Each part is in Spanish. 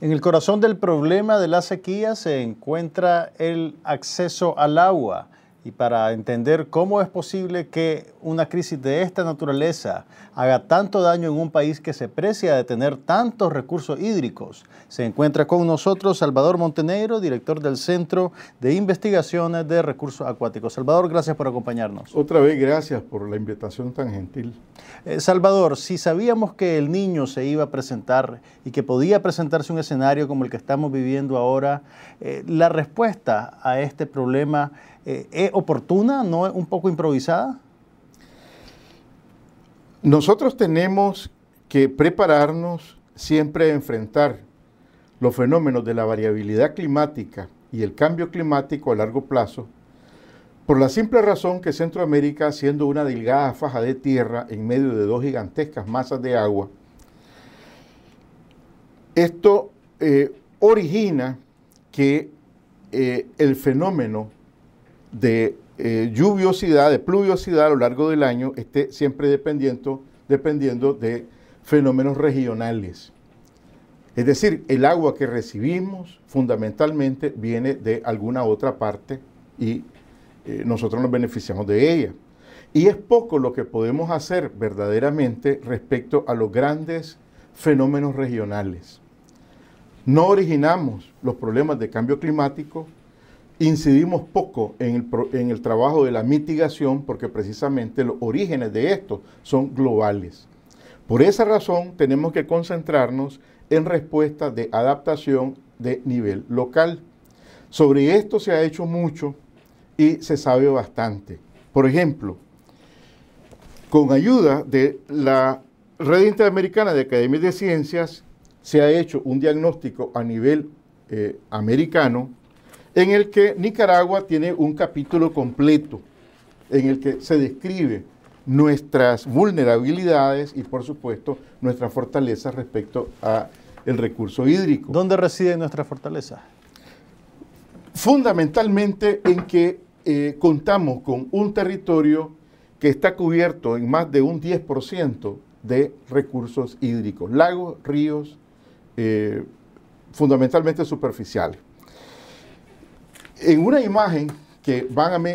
En el corazón del problema de la sequía se encuentra el acceso al agua y para entender cómo es posible que una crisis de esta naturaleza haga tanto daño en un país que se precia de tener tantos recursos hídricos. Se encuentra con nosotros Salvador Montenegro, director del Centro de Investigaciones de Recursos Acuáticos. Salvador, gracias por acompañarnos. Otra vez, gracias por la invitación tan gentil. Eh, Salvador, si sabíamos que el niño se iba a presentar y que podía presentarse un escenario como el que estamos viviendo ahora, eh, la respuesta a este problema eh, ¿Es oportuna, no es un poco improvisada? Nosotros tenemos que prepararnos siempre a enfrentar los fenómenos de la variabilidad climática y el cambio climático a largo plazo, por la simple razón que Centroamérica, siendo una delgada faja de tierra en medio de dos gigantescas masas de agua, esto eh, origina que eh, el fenómeno de eh, lluviosidad, de pluviosidad a lo largo del año esté siempre dependiendo, dependiendo de fenómenos regionales. Es decir, el agua que recibimos fundamentalmente viene de alguna otra parte y eh, nosotros nos beneficiamos de ella. Y es poco lo que podemos hacer verdaderamente respecto a los grandes fenómenos regionales. No originamos los problemas de cambio climático, incidimos poco en el, trabajo de la mitigación porque precisamente los orígenes de esto son globales. Por esa razón tenemos que concentrarnos en respuestas de adaptación de nivel local. Sobre esto se ha hecho mucho y se sabe bastante. Por ejemplo, con ayuda de la Red Interamericana de Academias de Ciencias se ha hecho un diagnóstico a nivel eh, americano en el que Nicaragua tiene un capítulo completo en el que se describe nuestras vulnerabilidades y por supuesto nuestras fortalezas respecto a el recurso hídrico. ¿Dónde reside nuestra fortaleza? Fundamentalmente en que eh, contamos con un territorio que está cubierto en más de un 10% de recursos hídricos, lagos, ríos, eh, fundamentalmente superficiales en una imagen que van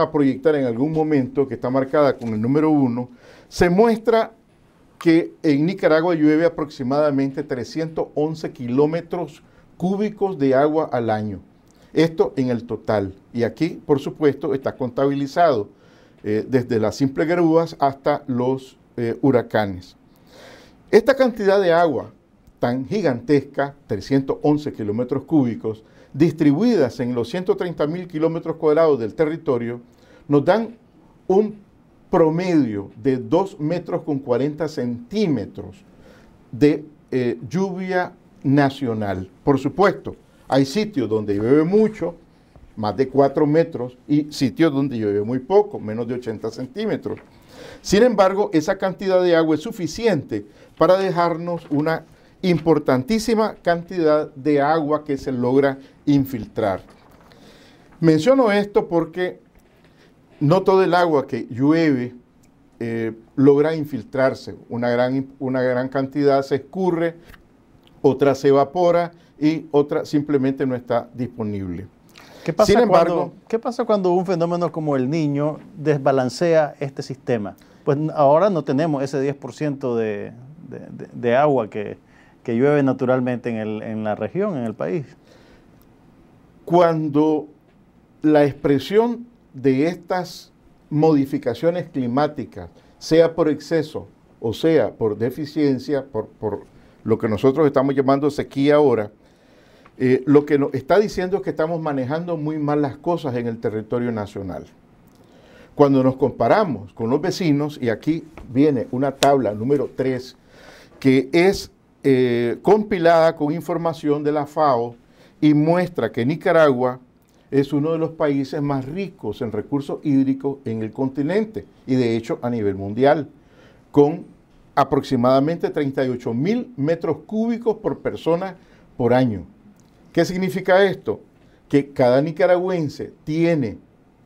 a, proyectar en algún momento, que está marcada con el número uno, se muestra que en Nicaragua llueve aproximadamente 311 kilómetros cúbicos de agua al año. Esto en el total. Y aquí, por supuesto, está contabilizado eh, desde las simples grúas hasta los eh, huracanes. Esta cantidad de agua tan gigantesca, 311 kilómetros cúbicos, distribuidas en los 130 mil kilómetros cuadrados del territorio, nos dan un promedio de 2 metros con 40 centímetros de eh, lluvia nacional. Por supuesto, hay sitios donde llueve mucho, más de 4 metros, y sitios donde llueve muy poco, menos de 80 centímetros. Sin embargo, esa cantidad de agua es suficiente para dejarnos una importantísima cantidad de agua que se logra infiltrar. Menciono esto porque no todo el agua que llueve eh, logra infiltrarse. Una gran, una gran cantidad se escurre, otra se evapora y otra simplemente no está disponible. ¿Qué pasa, cuando, ¿Qué pasa cuando un fenómeno como el niño desbalancea este sistema? Pues ahora no tenemos ese 10% de, agua que, que llueve naturalmente en, la región, en el país. Cuando la expresión de estas modificaciones climáticas, sea por exceso o sea por deficiencia, por, lo que nosotros estamos llamando sequía ahora, eh, lo que nos está diciendo es que estamos manejando muy mal las cosas en el territorio nacional. Cuando nos comparamos con los vecinos, y aquí viene una tabla número 3, que es eh, compilada con información de la FAO y muestra que Nicaragua es uno de los países más ricos en recursos hídricos en el continente y de hecho a nivel mundial, con aproximadamente 38 mil metros cúbicos por persona por año. ¿Qué significa esto? Que cada nicaragüense tiene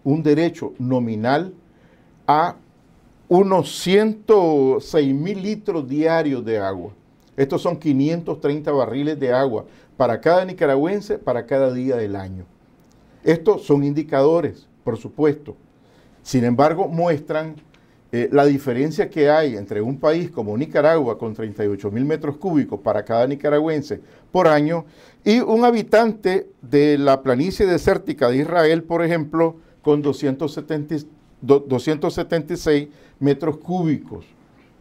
un derecho nominal a unos 106 mil litros diarios de agua. Estos son 530 barriles de agua para cada nicaragüense, para cada día del año. Estos son indicadores, por supuesto. Sin embargo, muestran eh, la diferencia que hay entre un país como Nicaragua, con 38 mil metros cúbicos para cada nicaragüense por año, y un habitante de la planicie desértica de Israel, por ejemplo, con 276 metros cúbicos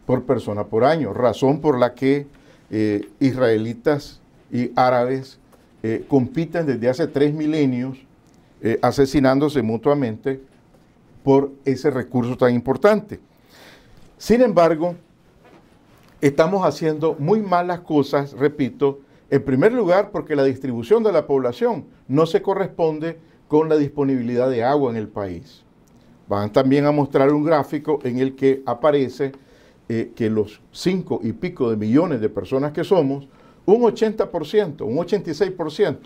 por persona por año, razón por la que eh, israelitas y árabes eh, compiten desde hace tres milenios eh, asesinándose mutuamente por ese recurso tan importante. Sin embargo, estamos haciendo muy malas cosas, repito, en primer lugar porque la distribución de la población no se corresponde con la disponibilidad de agua en el país. Van también a mostrar un gráfico en el que aparece eh, que los cinco y pico de millones de personas que somos, un 80%, un 86%,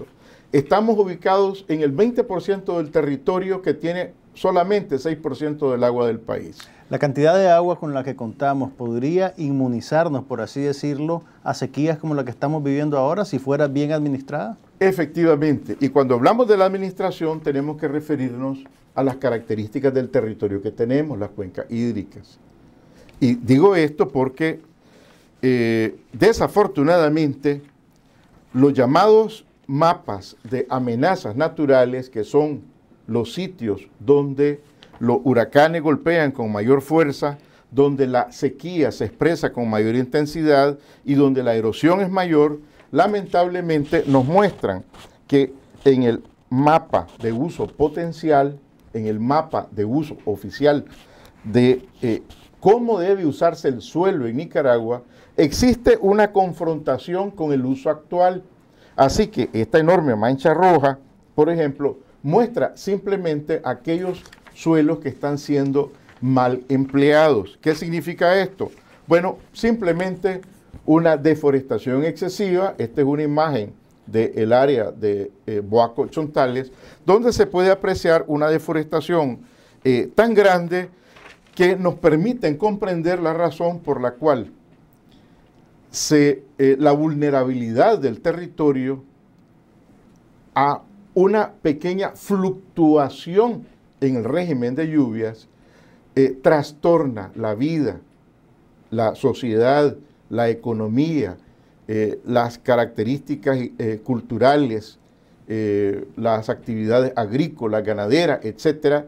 estamos ubicados en el 20% del territorio que tiene solamente 6% del agua del país. La cantidad de agua con la que contamos podría inmunizarnos, por así decirlo, a sequías como la que estamos viviendo ahora si fuera bien administrada. Efectivamente, y cuando hablamos de la administración tenemos que referirnos a las características del territorio que tenemos, las cuencas hídricas, y digo esto porque eh, desafortunadamente los llamados mapas de amenazas naturales, que son los sitios donde los huracanes golpean con mayor fuerza, donde la sequía se expresa con mayor intensidad y donde la erosión es mayor, lamentablemente nos muestran que en el mapa de uso potencial, en el mapa de uso oficial de eh, cómo debe usarse el suelo en Nicaragua, existe una confrontación con el uso actual. Así que esta enorme mancha roja, por ejemplo, muestra simplemente aquellos suelos que están siendo mal empleados. ¿Qué significa esto? Bueno, simplemente una deforestación excesiva. Esta es una imagen del área de eh, Boaco Chontales, donde se puede apreciar una deforestación eh, tan grande que nos permiten comprender la razón por la cual se, eh, la vulnerabilidad del territorio a una pequeña fluctuación en el régimen de lluvias eh, trastorna la vida, la sociedad, la economía, eh, las características culturales, las actividades agrícolas, ganaderas, etcétera,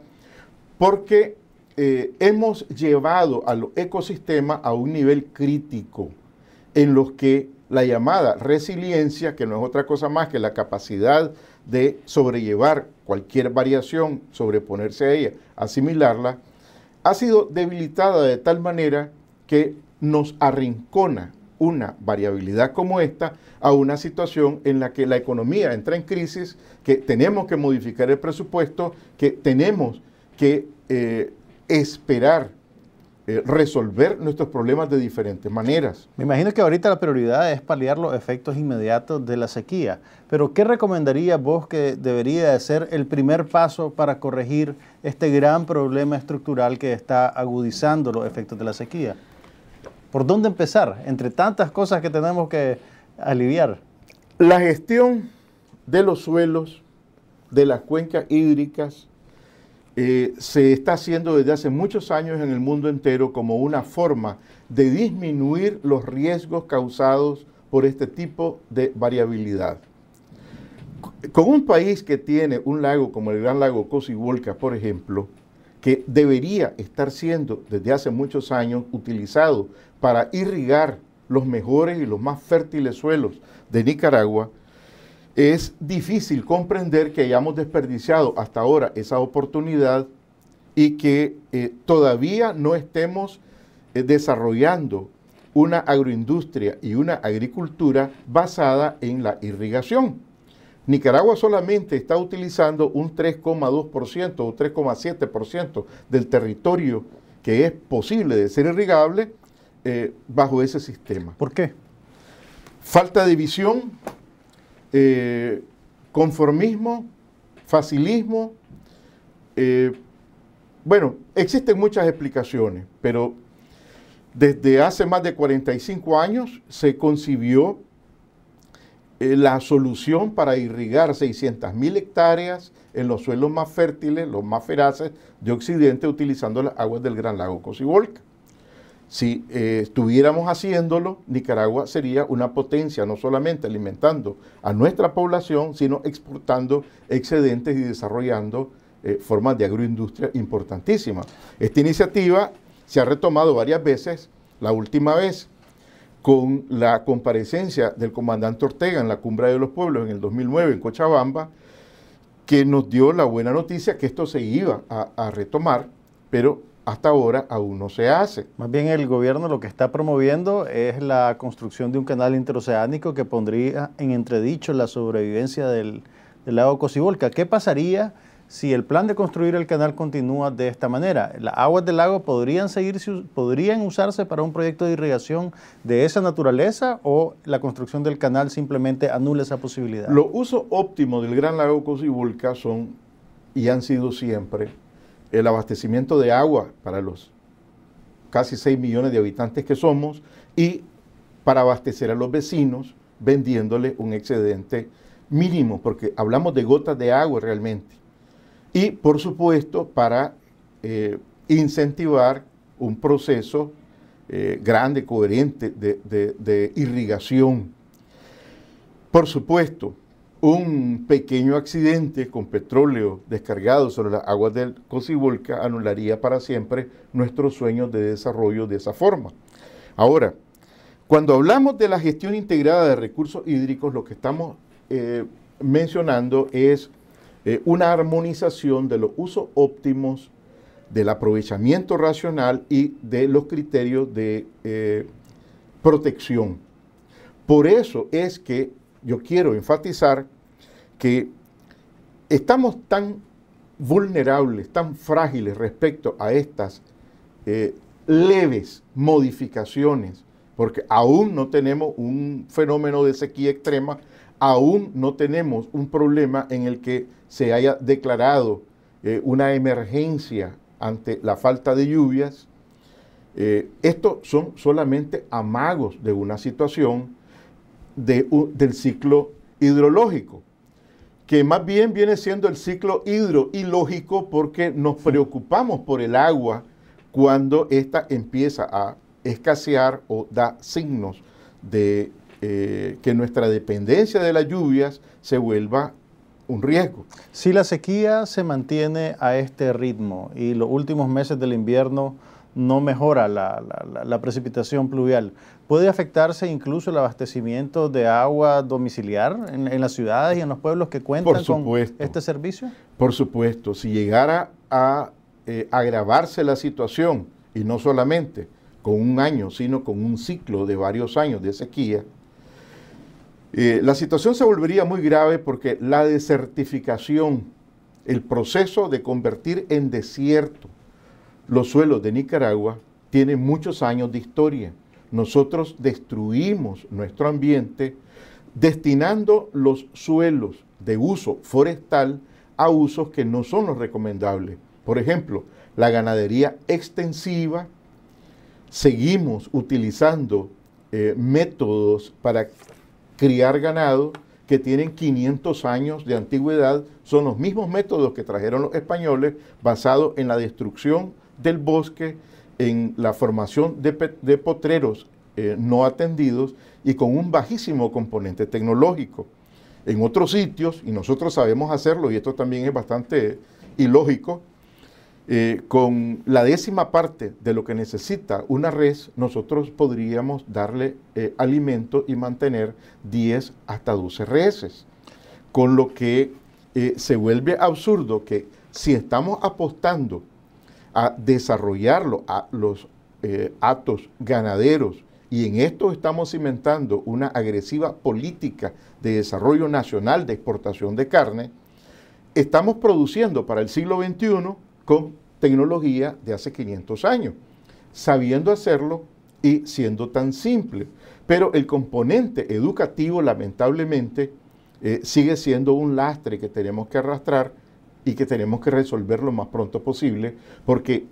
porque eh, hemos llevado a los ecosistemas a un nivel crítico en los que la llamada resiliencia, que no es otra cosa más que la capacidad de sobrellevar cualquier variación, sobreponerse a ella, asimilarla, ha sido debilitada de tal manera que nos arrincona una variabilidad como esta a una situación en la que la economía entra en crisis, que tenemos que modificar el presupuesto, que tenemos que eh, esperar eh, resolver nuestros problemas de diferentes maneras. Me imagino que ahorita la prioridad es paliar los efectos inmediatos de la sequía, pero ¿qué recomendaría vos que debería de ser el primer paso para corregir este gran problema estructural que está agudizando los efectos de la sequía? ¿Por dónde empezar? Entre tantas cosas que tenemos que aliviar. La gestión de los suelos, de las cuencas hídricas, eh, se está haciendo desde hace muchos años en el mundo entero como una forma de disminuir los riesgos causados por este tipo de variabilidad. Con un país que tiene un lago como el Gran Lago Cocibolca, por ejemplo, que debería estar siendo desde hace muchos años utilizado para irrigar los mejores y los más fértiles suelos de Nicaragua, es difícil comprender que hayamos desperdiciado hasta ahora esa oportunidad y que eh, todavía no estemos eh, desarrollando una agroindustria y una agricultura basada en la irrigación. Nicaragua solamente está utilizando un 3,2% o 3,7% del territorio que es posible de ser irrigable eh, bajo ese sistema. ¿Por qué? Falta de visión, eh, conformismo, facilismo. Eh, bueno, existen muchas explicaciones, pero desde hace más de 45 años se concibió eh, la solución para irrigar 600.000 hectáreas en los suelos más fértiles, los más feraces de Occidente, utilizando las aguas del Gran Lago Cocibolca. Si eh, estuviéramos haciéndolo, Nicaragua sería una potencia, no solamente alimentando a nuestra población, sino exportando excedentes y desarrollando eh, formas de agroindustria importantísimas. Esta iniciativa se ha retomado varias veces, la última vez con la comparecencia del comandante Ortega en la Cumbre de los Pueblos en el 2009 en Cochabamba, que nos dio la buena noticia que esto se iba a retomar, pero hasta ahora aún no se hace. Más bien el gobierno lo que está promoviendo es la construcción de un canal interoceánico que pondría en entredicho la sobrevivencia del, lago Cocibolca. ¿Qué pasaría si el plan de construir el canal continúa de esta manera? Las aguas del lago podrían, seguirse, podrían usarse para un proyecto de irrigación de esa naturaleza o la construcción del canal simplemente anula esa posibilidad. Los usos óptimos del gran lago Cocibolca son y han sido siempre el abastecimiento de agua para los casi 6 millones de habitantes que somos y para abastecer a los vecinos vendiéndole un excedente mínimo, porque hablamos de gotas de agua realmente. Y por supuesto para eh, incentivar un proceso eh, grande, coherente de irrigación. Por supuesto, un pequeño accidente con petróleo descargado sobre las aguas del Cocibolca anularía para siempre nuestros sueños de desarrollo de esa forma. Ahora, cuando hablamos de la gestión integrada de recursos hídricos, lo que estamos eh, mencionando es eh, una armonización de los usos óptimos, del aprovechamiento racional y de los criterios de eh, protección. Por eso es que yo quiero enfatizar que estamos tan vulnerables, tan frágiles respecto a estas eh, leves modificaciones, porque aún no tenemos un fenómeno de sequía extrema, aún no tenemos un problema en el que se haya declarado eh, una emergencia ante la falta de lluvias. Eh, estos son solamente amagos de una situación del ciclo hidrológico, que más bien viene siendo el ciclo hidro porque nos preocupamos por el agua cuando ésta empieza a escasear o da signos de eh, que nuestra dependencia de las lluvias se vuelva un riesgo. Si la sequía se mantiene a este ritmo y los últimos meses del invierno no mejora la, precipitación pluvial. ¿Puede afectarse incluso el abastecimiento de agua domiciliar en, las ciudades y en los pueblos que cuentan con este servicio? Por supuesto, si llegara a eh, agravarse la situación, y no solamente con un año, sino con un ciclo de varios años de sequía, eh, la situación se volvería muy grave porque la desertificación, el proceso de convertir en desierto, los suelos de Nicaragua tienen muchos años de historia. Nosotros destruimos nuestro ambiente destinando los suelos de uso forestal a usos que no son los recomendables. Por ejemplo, la ganadería extensiva, seguimos utilizando eh, métodos para criar ganado que tienen 500 años de antigüedad, son los mismos métodos que trajeron los españoles basados en la destrucción del bosque, en la formación de, potreros eh, no atendidos y con un bajísimo componente tecnológico. En otros sitios, y nosotros sabemos hacerlo, y esto también es bastante ilógico, eh, con la décima parte de lo que necesita una res, nosotros podríamos darle eh, alimento y mantener 10 hasta 12 reses. Con lo que se vuelve absurdo que si estamos apostando a desarrollarlo a los eh, actos ganaderos. Y en esto estamos cimentando una agresiva política de desarrollo nacional de exportación de carne. Estamos produciendo para el siglo XXI con tecnología de hace 500 años, sabiendo hacerlo y siendo tan simple. Pero el componente educativo, lamentablemente, eh, sigue siendo un lastre que tenemos que arrastrar y que tenemos que resolver lo más pronto posible, porque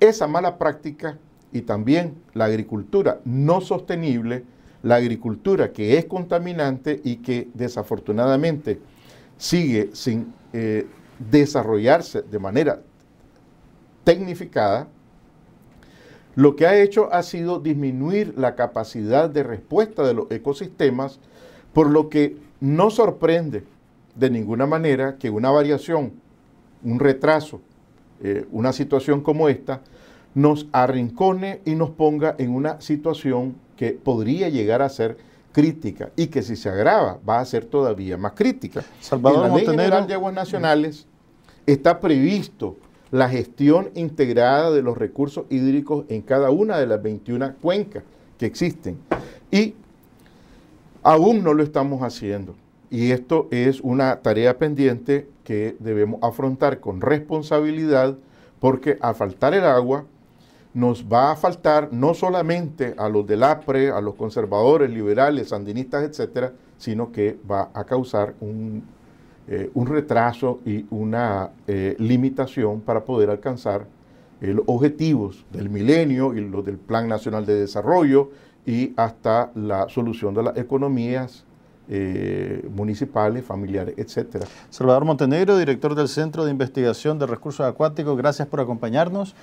esa mala práctica y también la agricultura no sostenible, la agricultura que es contaminante y que desafortunadamente sigue sin eh, desarrollarse de manera tecnificada, lo que ha hecho ha sido disminuir la capacidad de respuesta de los ecosistemas, por lo que no sorprende de ninguna manera que una variación, un retraso, eh, una situación como esta, nos arrincone y nos ponga en una situación que podría llegar a ser crítica y que si se agrava va a ser todavía más crítica. Salvador en la Ley de Aguas Nacionales está previsto la gestión integrada de los recursos hídricos en cada una de las 21 cuencas que existen y aún no lo estamos haciendo. Y esto es una tarea pendiente que debemos afrontar con responsabilidad porque al faltar el agua nos va a faltar no solamente a los del APRE, a los conservadores, liberales, sandinistas, etcétera, sino que va a causar un, eh, retraso y una eh, limitación para poder alcanzar eh, los objetivos del milenio y los del Plan Nacional de Desarrollo y hasta la solución de las economías eh, municipales, familiares, etcétera. Salvador Montenegro, director del Centro de Investigación de Recursos Acuáticos, gracias por acompañarnos